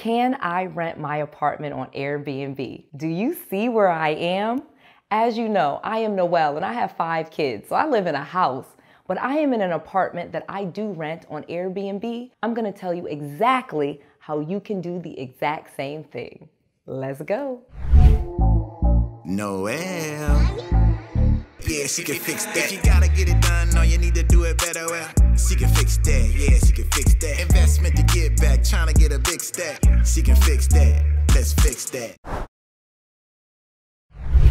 Can I rent my apartment on Airbnb? Do you see where I am? As you know, I am Noelle and I have five kids, so I live in a house. But I am in an apartment that I do rent on Airbnb, I'm gonna tell you exactly how you can do the exact same thing. Let's go. Noelle yeah, she can fix that. If you gotta get it done, no, you need to do it better. Well, she can fix that, yeah, she can fix that. Investment to get back, trying to get a big stack. She can fix that, let's fix that.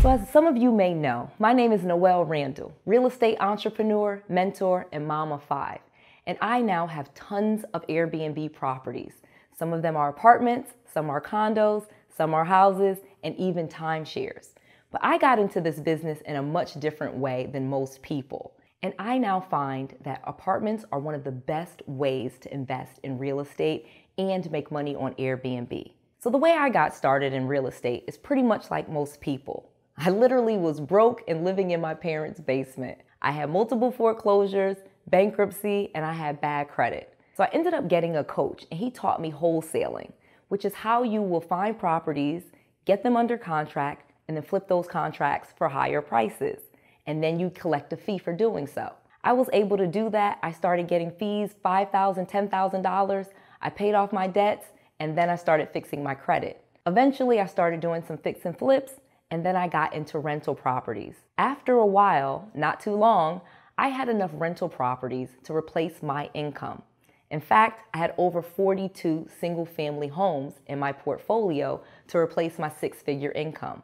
So, as some of you may know, my name is Noelle Randall, real estate entrepreneur, mentor, and mom of five. And I now have tons of Airbnb properties. Some of them are apartments, some are condos, some are houses, and even timeshares. But I got into this business in a much different way than most people. And I now find that apartments are one of the best ways to invest in real estate and make money on Airbnb. So, the way I got started in real estate is pretty much like most people. I literally was broke and living in my parents' basement. I had multiple foreclosures, bankruptcy, and I had bad credit. So, I ended up getting a coach, and he taught me wholesaling, which is how you will find properties, get them under contract, and then flip those contracts for higher prices. And then you collect a fee for doing so. I was able to do that. I started getting fees, $5,000, $10,000. I paid off my debts, and then I started fixing my credit. Eventually, I started doing some fix and flips, and then I got into rental properties. After a while, not too long, I had enough rental properties to replace my income. In fact, I had over 42 single family homes in my portfolio to replace my six figure income.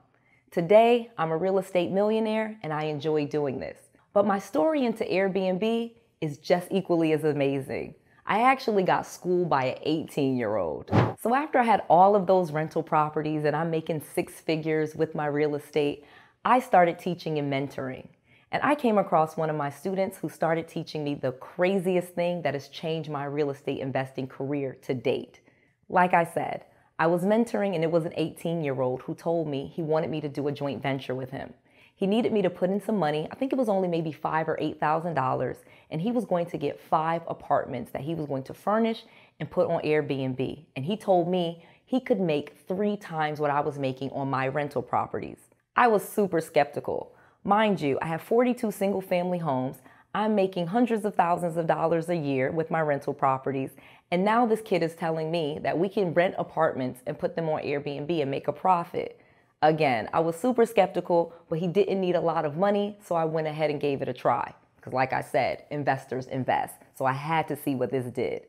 Today, I'm a real estate millionaire and I enjoy doing this. But my story into Airbnb is just equally as amazing. I actually got schooled by an 18 year old. So after I had all of those rental properties and I'm making six figures with my real estate, I started teaching and mentoring. And I came across one of my students who started teaching me the craziest thing that has changed my real estate investing career to date. Like I said, I was mentoring, and it was an 18 year old who told me he wanted me to do a joint venture with him. He needed me to put in some money. I think it was only maybe five or eight thousand dollars, and he was going to get five apartments that he was going to furnish and put on Airbnb. And he told me he could make three times what I was making on my rental properties. I was super skeptical. Mind you, I have 42 single family homes. I'm making hundreds of thousands of dollars a year with my rental properties. And now this kid is telling me that we can rent apartments and put them on Airbnb and make a profit. Again, I was super skeptical, but he didn't need a lot of money, so I went ahead and gave it a try. Because, like I said, investors invest. So I had to see what this did.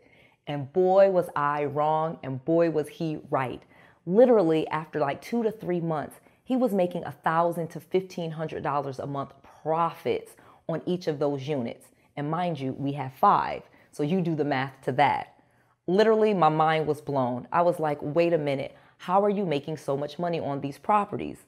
And boy, was I wrong, and boy, was he right. Literally, after like two to three months, he was making a thousand to fifteen hundred dollars a month profits on each of those units. And mind you, we have five. So you do the math to that. Literally, my mind was blown. I was like, wait a minute, how are you making so much money on these properties?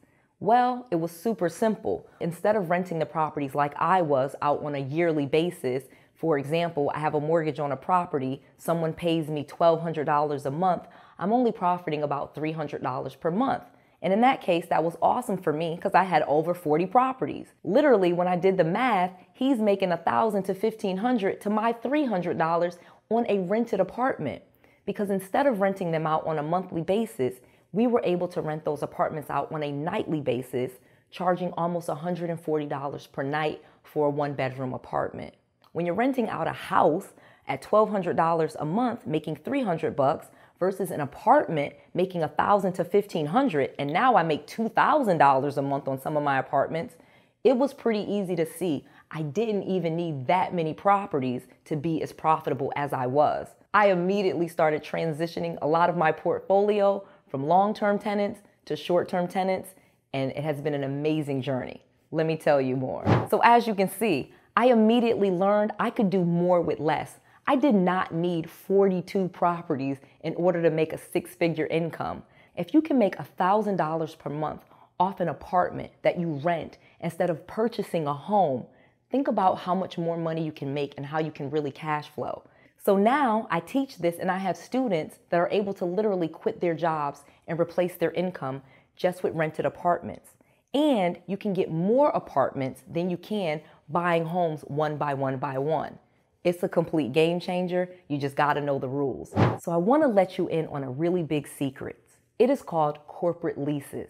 Well, it was super simple. Instead of renting the properties like I was out on a yearly basis, for example, I have a mortgage on a property, someone pays me $1,200 a month, I'm only profiting about $300 per month. And in that case, that was awesome for me because I had over 40 properties. Literally, when I did the math, he's making 1000 to 1500 to my $300 on a rented apartment. Because instead of renting them out on a monthly basis, we were able to rent those apartments out on a nightly basis, charging almost $140 per night for a one bedroom apartment. When you're renting out a house at $1,200 a month, making 300 bucks, versus an apartment making a thousand to fifteen hundred, and now I make two thousand dollars a month on some of my apartments. It was pretty easy to see. I didn't even need that many properties to be as profitable as I was. I immediately started transitioning a lot of my portfolio from long term tenants to short term tenants, and it has been an amazing journey. Let me tell you more. So, as you can see, I immediately learned I could do more with less. I did not need 42 properties in order to make a six figure income. If you can make $1,000 per month off an apartment that you rent instead of purchasing a home, think about how much more money you can make and how you can really cash flow. So now I teach this and I have students that are able to literally quit their jobs and replace their income just with rented apartments. And you can get more apartments than you can buying homes one by one by one. It's a complete game changer. You just gotta know the rules. So I wanna let you in on a really big secret. It is called corporate leases.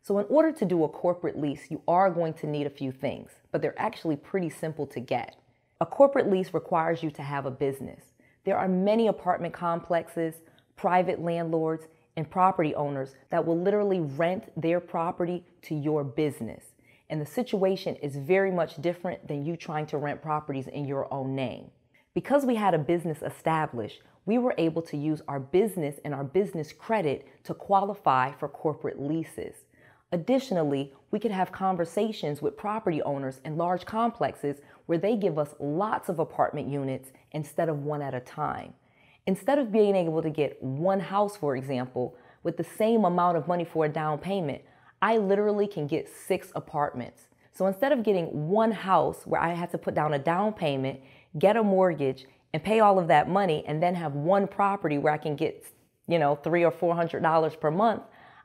So in order to do a corporate lease, you are going to need a few things, but they're actually pretty simple to get. A corporate lease requires you to have a business. There are many apartment complexes, private landlords, and property owners that will literally rent their property to your business and the situation is very much different than you trying to rent properties in your own name. Because we had a business established, we were able to use our business and our business credit to qualify for corporate leases. Additionally, we could have conversations with property owners in large complexes where they give us lots of apartment units instead of one at a time. Instead of being able to get one house, for example, with the same amount of money for a down payment, I literally can get six apartments. So instead of getting one house where I had to put down a down payment, get a mortgage, and pay all of that money, and then have one property where I can get, you know, three or four hundred dollars per month,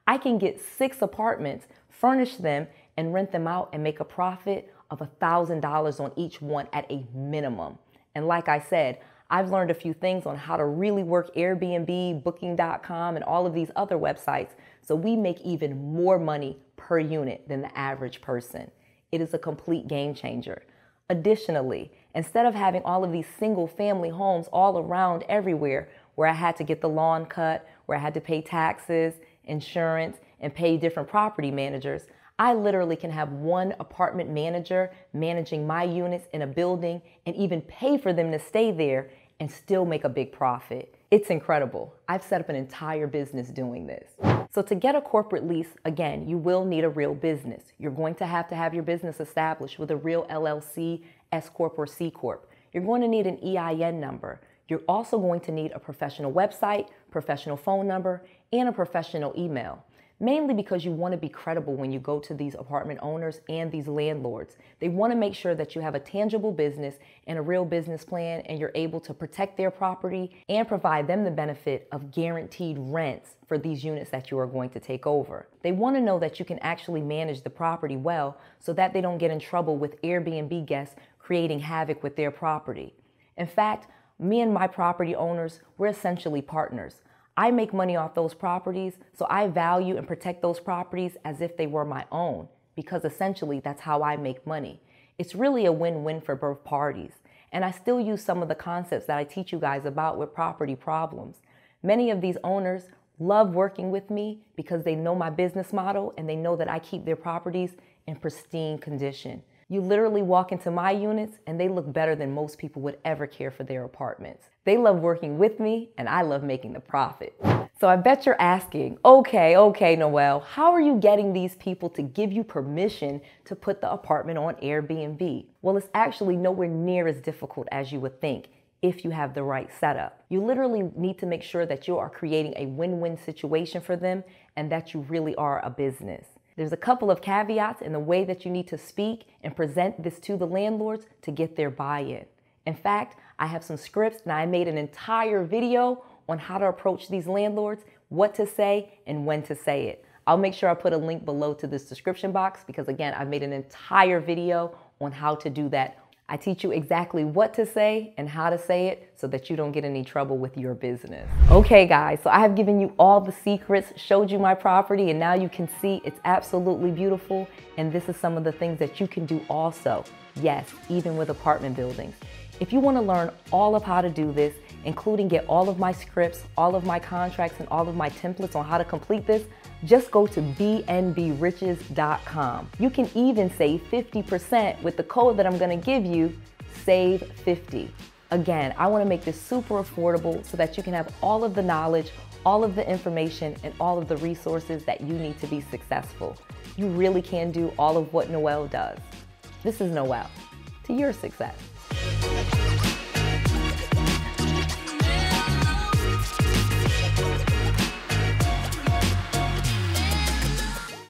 I can get six apartments, furnish them, and rent them out and make a profit of a $1,000 on each one at a minimum. And like I said, I've learned a few things on how to really work Airbnb, Booking.com, and all of these other websites. So we make even more money per unit than the average person. It is a complete game changer. Additionally, instead of having all of these single family homes all around everywhere where I had to get the lawn cut, where I had to pay taxes, insurance, and pay different property managers, I literally can have one apartment manager managing my units in a building and even pay for them to stay there and still make a big profit. It's incredible. I've set up an entire business doing this. So to get a corporate lease, again, you will need a real business. You're going to have to have your business established with a real LLC, S Corp, or C Corp. You're going to need an EIN number. You're also going to need a professional website, professional phone number, and a professional email mainly because you want to be credible when you go to these apartment owners and these landlords. They want to make sure that you have a tangible business and a real business plan and you're able to protect their property and provide them the benefit of guaranteed rents for these units that you are going to take over. They want to know that you can actually manage the property well so that they don't get in trouble with Airbnb guests creating havoc with their property. In fact, me and my property owners, we're essentially partners. I make money off those properties, so I value and protect those properties as if they were my own, because essentially that's how I make money. It's really a win win for both parties. And I still use some of the concepts that I teach you guys about with property problems. Many of these owners love working with me because they know my business model and they know that I keep their properties in pristine condition. You literally walk into my units and they look better than most people would ever care for their apartments. They love working with me and I love making the profit. So I bet you're asking, okay, okay, Noel, how are you getting these people to give you permission to put the apartment on Airbnb? Well, it's actually nowhere near as difficult as you would think if you have the right setup. You literally need to make sure that you are creating a win win situation for them and that you really are a business. There's a couple of caveats in the way that you need to speak and present this to the landlords to get their buy in. In fact, I have some scripts and I made an entire video on how to approach these landlords, what to say, and when to say it. I'll make sure I put a link below to this description box because, again, I've made an entire video on how to do that I teach you exactly what to say and how to say it so that you don't get any trouble with your business. Okay guys, so I have given you all the secrets, showed you my property, and now you can see it's absolutely beautiful. And this is some of the things that you can do also. Yes, even with apartment buildings. If you wanna learn all of how to do this including get all of my scripts, all of my contracts, and all of my templates on how to complete this, just go to bnbriches.com. You can even save 50% with the code that I'm gonna give you, SAVE50. Again, I wanna make this super affordable so that you can have all of the knowledge, all of the information, and all of the resources that you need to be successful. You really can do all of what Noel does. This is Noel. To your success.